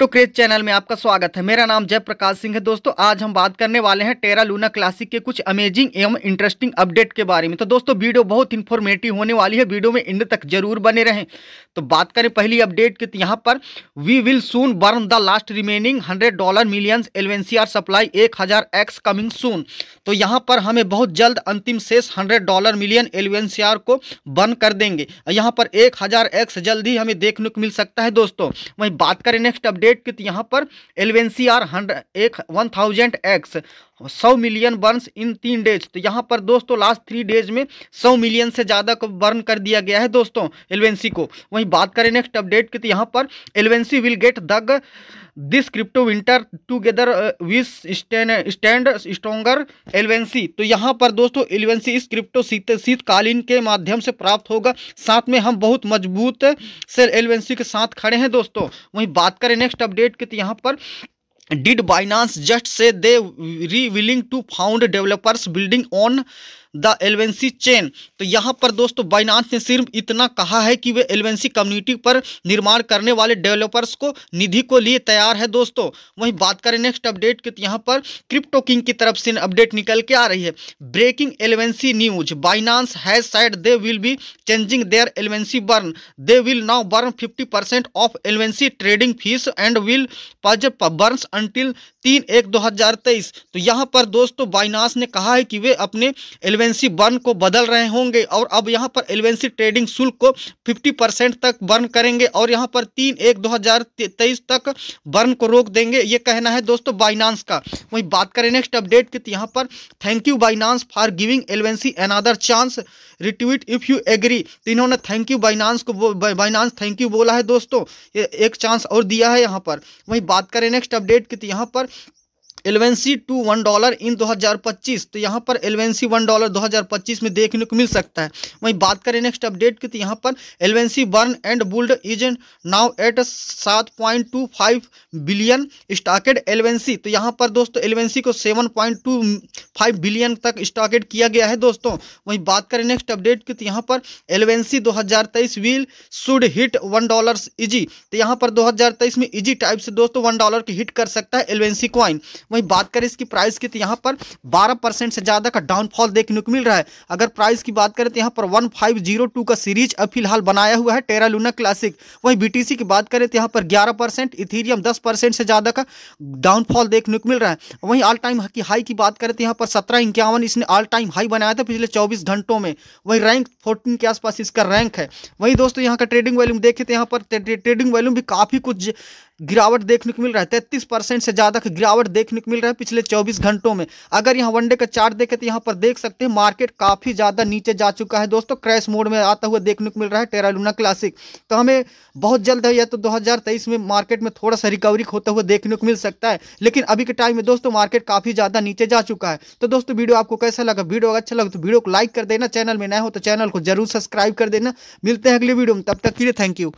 to craze channel में आपका स्वागत है मेरा नाम जयप्रकाश सिंह है दोस्तों आज हम बात करने वाले हैं टेरा लूना क्लासिक के कुछ अमेजिंग एवं इंटरेस्टिंग अपडेट के बारे में तो दोस्तों वीडियो बहुत इन्फॉर्मेटिव होने वाली है वीडियो में इंड तक जरूर बने रहें तो बात करें पहली अपडेट की तो यहाँ पर we will soon burn the last remaining hundred dollar millions LUNC supply एक हजार एक्स कमिंग सून तो यहाँ पर हमें बहुत जल्द अंतिम शेष हंड्रेड डॉलर मिलियन एलवेंसीआर को बर्न कर देंगे यहाँ पर एक हजार एक्स जल्द ही हमें देखने को मिल सकता है दोस्तों वहीं बात करें नेक्स्ट अपडेट रेट कित यहाँ पर एलेवन सी आर एक वन थाउजेंड एक्स सौ मिलियन बर्न्स इन तीन डेज तो यहाँ पर दोस्तों लास्ट थ्री डेज में सौ मिलियन से ज़्यादा को बर्न कर दिया गया है दोस्तों एलेवेंसी को वहीं बात करें नेक्स्ट अपडेट की तो यहाँ पर एलेवेंसी विल गेट दग this crypto winter together we stand stronger LUNC तो यहाँ पर दोस्तों एलवेंसी इस क्रिप्टो शीत शीतकालीन के माध्यम से प्राप्त होगा साथ में हम बहुत मजबूत से एलवेंसी के साथ खड़े हैं दोस्तों वहीं बात करें नेक्स्ट अपडेट की तो यहाँ पर did Binance just say they're willing to fund developers building on the LUNC chain तो यहाँ पर दोस्तों बाइनांस ने सिर्फ इतना कहा है कि वे एलवेंसी कम्युनिटी पर निर्माण करने वाले डेवलपर्स को निधि को लिए तैयार है दोस्तों वहीं बात करें नेक्स्ट अपडेट की तो यहाँ पर क्रिप्टो किंग की तरफ से अपडेट निकल के आ रही है breaking LUNC news Binance has said they will be changing their LUNC burn they will now burn fifty percent of LUNC trading fees and will pause burns until तीन एक दो तो यहाँ पर दोस्तों बाइनांस ने कहा है कि वे अपने एलवेंसी बर्न को बदल रहे होंगे और अब यहाँ पर एलवेंसी ट्रेडिंग शुल्क को 50 परसेंट तक बर्न करेंगे और यहाँ पर तीन एक 2023 तक बर्न को रोक देंगे ये कहना है दोस्तों बाइनांस का वही बात करें नेक्स्ट अपडेट की तो यहाँ पर thank you Binance for giving LUNC another chance retweet if you agree तो इन्होंने थैंक यू बाइनांस को बाइनांस थैंक यू बोला है दोस्तों एक चांस और दिया है यहाँ पर वही बात करें नेक्स्ट अपडेट की तो यहाँ पर LUNC to one dollar in 2025 तो यहाँ पर एलवेंसी वन डॉलर 2025 में देखने को मिल सकता है वहीं बात करें नेक्स्ट अपडेट की तो यहाँ पर LUNC burn and build is now at सात point two five billion staked LUNC तो यहाँ पर दोस्तों एलवेंसी को seven point two five billion तक स्टॉकेड किया गया है दोस्तों वहीं बात करें नेक्स्ट अपडेट की तो यहाँ पर LUNC though will should hit one dollar easy तो यहाँ पर दो में इजी e टाइप से दोस्तों वन डॉलर की हिट कर सकता है एलवेंसी क्वाइन वहीं बात करें इसकी प्राइस की तो यहाँ पर बारह परसेंट से ज़्यादा का डाउनफॉल देखने को मिल रहा है अगर प्राइस की बात करें तो यहाँ पर वन फाइव जीरो टू का सीरीज अब फिलहाल बनाया हुआ है टेरा लूना क्लासिक वहीं सी की बात करें तो यहाँ पर ग्यारह परसेंट इथीरियम दस परसेंट से ज़्यादा का डाउनफॉल देखने को मिल रहा है वहीं ऑल टाइम की हाई की बात करें तो यहाँ पर सत्रह इक्यावन इसने ऑल टाइम हाई बनाया था पिछले चौबीस घंटों में वहीं रैंक फोर्टीन के आसपास इसका रैंक है वहीं दोस्तों यहाँ का ट्रेडिंग वॉल्यूम देखे तो यहाँ पर ट्रेडिंग वॉल्यूम भी काफ़ी कुछ गिरावट देखने को मिल रहा है तैंतीस परसेंट से ज़्यादा का गिरावट देखने को मिल रहा है पिछले चौबीस घंटों में अगर यहाँ वनडे का चार्ट देखें तो यहाँ पर देख सकते हैं मार्केट काफ़ी ज़्यादा नीचे जा चुका है दोस्तों क्रैश मोड में आता हुआ देखने को मिल रहा है टेरालूना क्लासिक तो हमें बहुत जल्द है या तो दो में मार्केट में थोड़ा सा रिकवरी होता हुआ देखने को मिल सकता है लेकिन अभी के टाइम में दोस्तों मार्केट काफ़ी ज़्यादा नीचे जा चुका है तो दोस्तों वीडियो आपको कैसा लगा वीडियो अच्छा लगा तो वीडियो को लाइक कर देना चैनल में नया हो तो चैनल को जरूर सब्सक्राइब कर देना मिलते हैं अगले वीडियो में तब तक के लिए थैंक यू